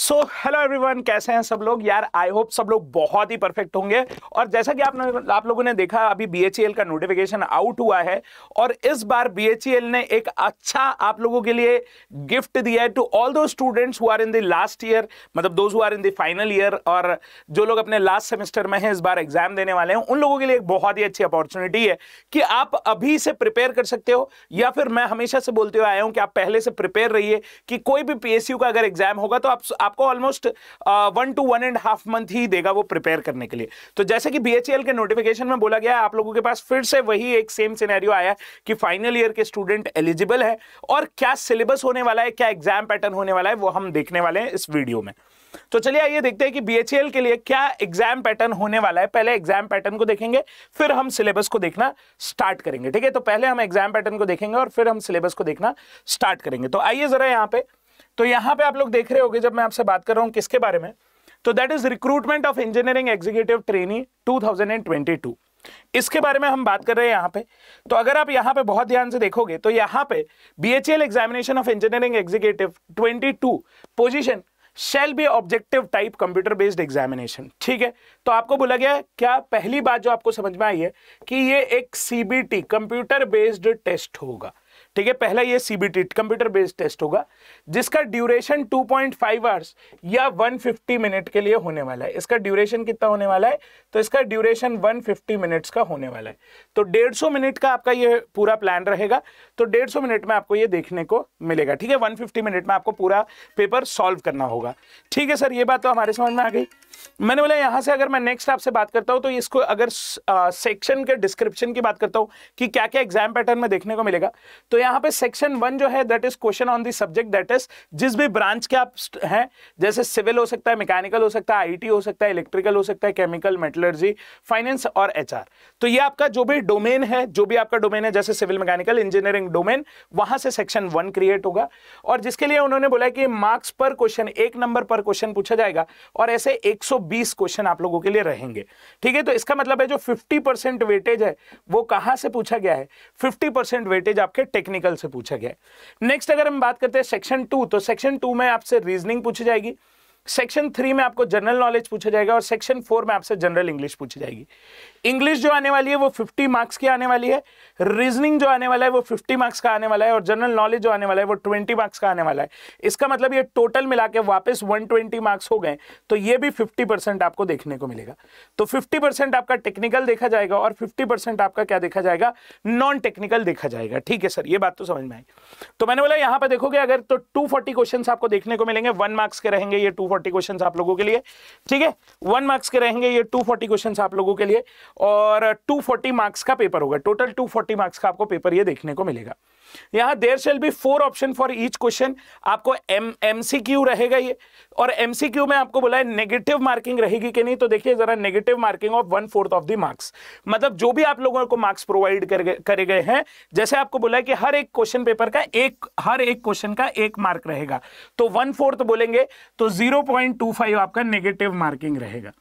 so hello everyone कैसे हैं सब लोग यार आई होप सब लोग बहुत ही परफेक्ट होंगे और जैसा कि आपने आप लोगों ने देखा अभी बी e का नोटिफिकेशन आउट हुआ है और इस बार बी e ने एक अच्छा आप लोगों के लिए गिफ्ट दिया है to all those students who are in the last year मतलब those who are in the final year और जो लोग अपने लास्ट सेमेस्टर में हैं इस बार एग्जाम देने वाले हैं उन लोगों के लिए एक बहुत ही अच्छी अपॉर्चुनिटी है कि आप अभी से प्रिपेयर कर सकते हो या फिर मैं हमेशा से बोलते हुए आया हूँ कि आप पहले से प्रिपेयर रहिए कि कोई भी पी का अगर एग्जाम होगा तो आप आपको almost one two one and half month ही देगा वो प्रिपेयर करने के लिए तो जैसे कि बी के नोटिफिकेशन में बोला गया है आप लोगों के पास फिर से वही एक सेम सिनेरियो आया कि फाइनल ईयर के स्टूडेंट एलिजिबल है और क्या सिलेबस होने वाला है क्या एग्जाम पैटर्न होने वाला है वो हम देखने वाले हैं इस वीडियो में तो चलिए आइए देखते हैं कि बी के लिए क्या एग्जाम पैटर्न होने वाला है पहले एग्जाम पैटर्न को देखेंगे फिर हम सिलेबस को देखना स्टार्ट करेंगे ठीक है तो पहले हम एग्जाम पैटर्न को देखेंगे और फिर हम सिलेबस को देखना स्टार्ट करेंगे तो आइए जरा यहां पे तो यहाँ पे आप लोग देख रहे होंगे जब मैं आपसे बात कर रहा हूँ किसके बारे में तो that is recruitment of engineering executive trainee 2022 इसके बारे में हम बात कर रहे हैं यहाँ पे तो अगर आप यहाँ पे बहुत ध्यान से देखोगे तो यहाँ पे B H examination of engineering executive 22 position shall be objective type computer based examination ठीक है तो आपको बोला गया क्या पहली बात जो आपको समझ में आई है कि ये एक सीबीटी कंप्यूटर बेस्ड टेस्ट होगा ठीक है पहला ये सीबीटी कंप्यूटर बेस्ड टेस्ट होगा जिसका ड्यूरेशन 2.5 पॉइंट आवर्स या 150 मिनट के लिए होने वाला है इसका ड्यूरेशन कितना होने वाला है तो इसका ड्यूरेशन 150 मिनट्स का होने वाला है तो 150 मिनट का आपका ये पूरा प्लान रहेगा तो 150 मिनट में आपको ये देखने को मिलेगा ठीक है वन मिनट में आपको पूरा पेपर सॉल्व करना होगा ठीक है सर ये बात तो हमारे समझ में आ गई मैंने बोला यहां से अगर मैं नेक्स्ट आपसे बात करता हूं तो इसको अगर सेक्शन के डिस्क्रिप्शन की बात करता हूं कि क्या क्या एग्जाम पैटर्न में देखने को मिलेगा तो यहाँ पे सेक्शन वन जो है that is question on the subject that is जिस भी ब्रांच के आप हैं जैसे सिविल हो सकता है मैकेनिकल हो सकता है आईटी हो सकता है इलेक्ट्रिकल हो सकता है केमिकल मेटलर्जी फाइनेंस और एचआर तो ये आपका जो भी डोमेन है जो भी आपका डोमेन है जैसे सिविल मैकेनिकल इंजीनियरिंग डोमेन वहां से सेक्शन वन क्रिएट होगा और जिसके लिए उन्होंने बोला कि मार्क्स पर क्वेश्चन एक नंबर पर क्वेश्चन पूछा जाएगा और ऐसे एक क्वेश्चन आप लोगों के लिए रहेंगे ठीक है तो इसका मतलब है जो फिफ्टी वेटेज है वो कहाँ से पूछा गया है फिफ्टी वेटेज आपके टेक्निकल से पूछा गया है नेक्स्ट अगर हम बात करते हैं सेक्शन टू तो सेक्शन टू में आपसे रीजनिंग पूछी जाएगी सेक्शन थ्री में आपको जनरल नॉलेज पूछा जाएगा और सेक्शन फोर में आपसे जनरल इंग्लिश पूछी जाएगी इंग्लिश जो आने वाली है वो फिफ्टी मार्क्स की आने वाली है रीजनिंग जो आने वाला है वो फिफ्टी मार्क्स का आने वाला है और जनरल नॉलेज जो आने वाला है वो ट्वेंटी मार्क्स का आने वाला है इसका मतलब ये टोटल मिला के वापस वन ट्वेंटी मार्क्स हो गए तो ये भी फिफ्टी परसेंट आपको देखने को मिलेगा तो फिफ्टी परसेंट आपका टेक्निकल देखा जाएगा और फिफ्टी परसेंट आपका क्या देखा जाएगा नॉन टेक्निकल देखा जाएगा ठीक है सर ये बात तो समझ में आई तो मैंने बोला यहाँ पर देखोगे अगर तो टू फोर्टी आपको देखने को मिलेंगे वन मार्क्स के रहेंगे ये टू फोर्टी क्वेश्चन आप लोगों के लिए ठीक है वन मार्क्स के रहेंगे ये टू फोर्टी क्वेश्चन आप लोगों के लिए और टू फोर्टी मार्क्स का पेपर होगा टोटल टू फोर्टी मार्क्स का आपको पेपर ये देखने को मिलेगा यहां there shall be four option for each question आपको एम एमसीक्यू रहेगा ये और एमसीक्यू में आपको बोला है नेगेटिव मार्किंग रहेगी कि नहीं तो देखिए जरा negative marking of one fourth of the marks मतलब जो भी आप लोगों को मार्क्स प्रोवाइड करे गए हैं जैसे आपको बोला है कि हर एक क्वेश्चन पेपर का एक हर एक क्वेश्चन का एक मार्क रहेगा तो वन फोर्थ बोलेंगे तो जीरो पॉइंट टू फाइव आपका नेगेटिव मार्किंग रहेगा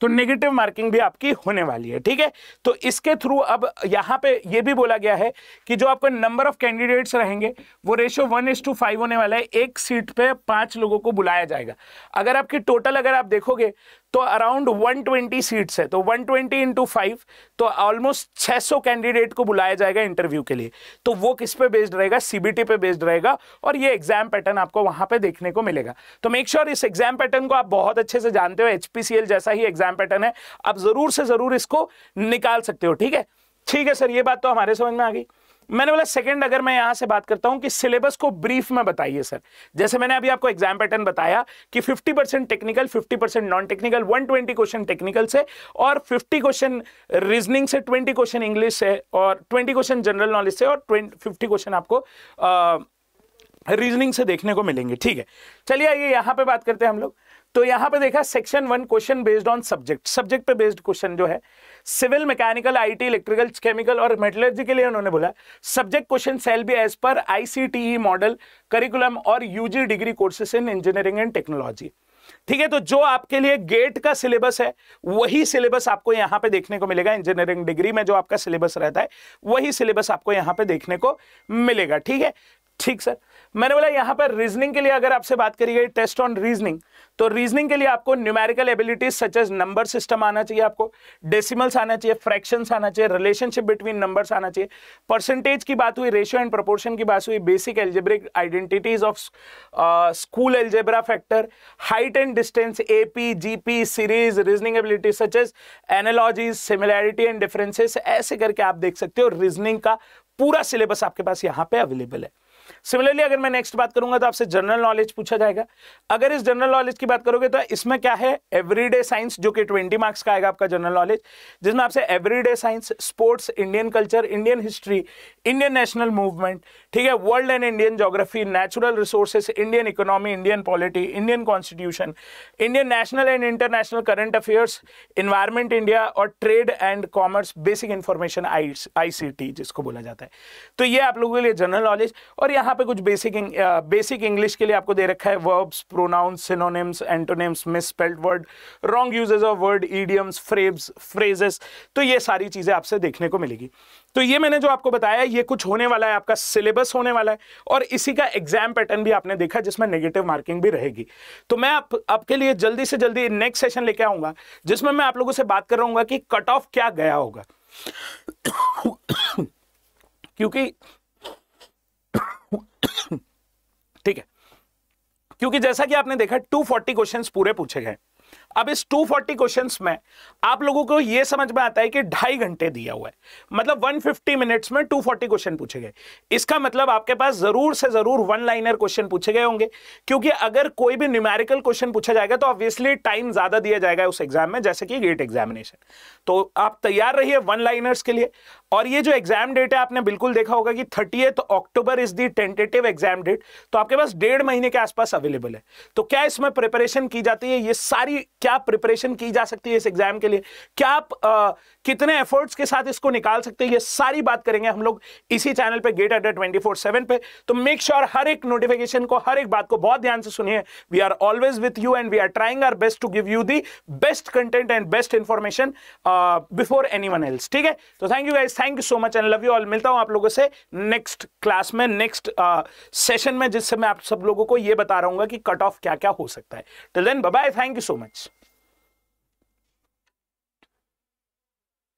तो नेगेटिव मार्किंग भी आपकी होने वाली है ठीक है तो इसके थ्रू अब यहाँ पे ये भी बोला गया है कि जो आपका नंबर ऑफ कैंडिडेट्स रहेंगे वो ratio one is to five होने वाला है एक सीट पे पांच लोगों को बुलाया जाएगा अगर आपकी टोटल अगर आप देखोगे तो अराउंड 120 सीट्स है तो 120 ट्वेंटी इंटू फाइव तो ऑलमोस्ट 600 कैंडिडेट को बुलाया जाएगा इंटरव्यू के लिए तो वो किस पे बेस्ड रहेगा सीबीटी पे बेस्ड रहेगा और ये एग्जाम पैटर्न आपको वहां पे देखने को मिलेगा तो मेक श्योर sure इस एग्जाम पैटर्न को आप बहुत अच्छे से जानते हो एचपीसीएल जैसा ही एग्जाम पैटर्न है आप जरूर से जरूर इसको निकाल सकते हो ठीक है ठीक है सर ये बात तो हमारे समझ में आ गई मैंने बोला सेकंड अगर मैं यहाँ से बात करता हूँ कि सिलेबस को ब्रीफ में बताइए सर जैसे मैंने अभी आपको एग्जाम पैटर्न बताया कि 50 percent technical 50 percent non technical 120 question technical से और 50 क्वेश्चन रीजनिंग से 20 क्वेश्चन इंग्लिश से और 20 क्वेश्चन जनरल नॉलेज से और फिफ्टी क्वेश्चन आपको रीजनिंग से देखने को मिलेंगे ठीक है चलिए आइए यहाँ पर बात करते हैं हम लोग तो यहां पे देखा section one question based on subject subject पे बेस्ड क्वेश्चन जो है civil mechanical IT electrical chemical और मेटलर्जी के लिए उन्होंने बोला सब्जेक्ट क्वेश्चन सेल भी as per AICTE model curriculum और UG degree courses in engineering and technology ठीक है तो जो आपके लिए गेट का सिलेबस है वही सिलेबस आपको यहां पे देखने को मिलेगा इंजीनियरिंग डिग्री में जो आपका सिलेबस रहता है वही सिलेबस आपको यहां पे देखने को मिलेगा ठीक है ठीक सर मैंने बोला यहाँ पर रीजनिंग के लिए अगर आपसे बात करी गई टेस्ट ऑन रीजनिंग तो रीजनिंग के लिए आपको numerical abilities such as number system आना चाहिए आपको डेसिमल्स आना चाहिए फ्रैक्शंस आना चाहिए रिलेशनशिप बिटवीन नंबर्स आना चाहिए परसेंटेज की बात हुई रेशियो एंड प्रोपोर्शन की बात हुई basic algebraic identities of school algebra factor height and distance A P G P series reasoning abilities such as analogies similarity and differences ऐसे करके आप देख सकते हो रीजनिंग का पूरा सिलेबस आपके पास यहाँ पे अवेलेबल है सिमिलरली अगर मैं नेक्स्ट बात करूंगा तो आपसे जनरल नॉलेज पूछा जाएगा अगर इस जनरल नॉलेज की बात करोगे तो इसमें क्या है एवरीडे साइंस जो कि ट्वेंटी मार्क्स का आएगा आपका जनरल नॉलेज जिसमें आपसे everyday science sports Indian culture Indian history Indian national movement ठीक है world and Indian geography natural resources Indian economy Indian polity Indian constitution Indian national and international current affairs environment India और trade and commerce basic information I जिसको बोला जाता है तो ये आप लोगों के लिए जनरल नॉलेज और यहाँ पे कुछ बेसिक बेसिक इंग्लिश के लिए आपको दे रखा है verbs pronouns synonyms antonyms misspelled word wrong usage of word idioms फ्रेब्स फ्रेजेस तो ये सारी चीज़ें आपसे देखने को मिलेगी तो ये मैंने जो आपको बताया ये कुछ होने वाला है आपका सिलेबस होने वाला है और इसी का एग्जाम पैटर्न भी आपने देखा जिसमें नेगेटिव मार्किंग भी रहेगी तो मैं आप, आपके लिए जल्दी से जल्दी नेक्स्ट सेशन लेके आऊंगा जिसमें मैं आप लोगों से बात कर रहा हूँ कि कट ऑफ क्या गया होगा क्योंकि क्योंकि जैसा कि आपने देखा 240 क्वेश्चंस पूरे पूछे गए अब इस 240 क्वेश्चंस में आप लोगों को यह समझ में आता है कि ढाई घंटे दिया हुआ है मतलब 150 मिनट्स में 240 क्वेश्चन पूछे गए इसका मतलब आपके पास जरूर से जरूर वन लाइनर क्वेश्चन पूछे गए होंगे क्योंकि अगर कोई भी न्यूमेरिकल क्वेश्चन पूछा जाएगा तो ऑब्वियसली टाइम ज्यादा दिया जाएगा उस एग्जाम में जैसे कि गेट एग्जामिनेशन तो आप तैयार रहिए वन लाइनर्स के लिए और ये जो एग्जाम डेट है आपने बिल्कुल देखा होगा कि thirty October is the tentative exam date तो आपके पास डेढ़ महीने के आसपास अवेलेबल है तो क्या इसमें प्रिपरेशन की जाती है ये सारी क्या प्रिपरेशन की जा सकती है इस एग्जाम के लिए क्या आप आ, कितने एफर्ट्स के साथ इसको निकाल सकते हैं ये सारी बात करेंगे हम लोग इसी चैनल पे गेट अड्डा ट्वेंटी फोर सेवन पे तो मेक श्योर sure हर एक नोटिफिकेशन को हर एक बात को बहुत ध्यान से सुनिए we are always with you and we are trying our best to give you the best content and best information before any else ठीक है तो thank you guys thank you so much and love you all मिलता हूँ आप लोगों से next class में next session में जिससे मैं आप सब लोगों को ये बता रहा हूँ कि कट ऑफ क्या क्या हो सकता है till then bye thank you so much